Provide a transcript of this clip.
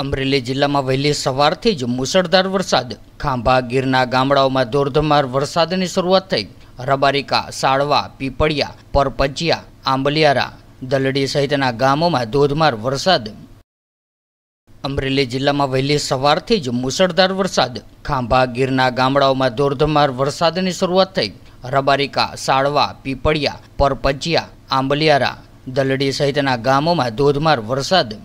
અમરેલી જિલ્લામાં વહેલી સવારથી જ મુસળધાર વરસાદ ખાંભા ગીરના ગામડાઓમાં ધોધમાર વરસાદની શરૂઆત થઈ રબારિકા સાળવા પીપળિયા પરપજિયા આંબલિયારા દલડી સહિતના ગામોમાં ધોધમાર વરસાદ અમરેલી જિલ્લામાં વહેલી સવારથી જ મુસળધાર વરસાદ ખાંભા ગીરના ગામડાઓમાં ધોધમાર વરસાદની શરૂઆત થઈ રબારિકા સાળવા પીપળિયા પરપજિયા આંબલિયારા દલડી સહિતના ગામોમાં ધોધમાર વરસાદ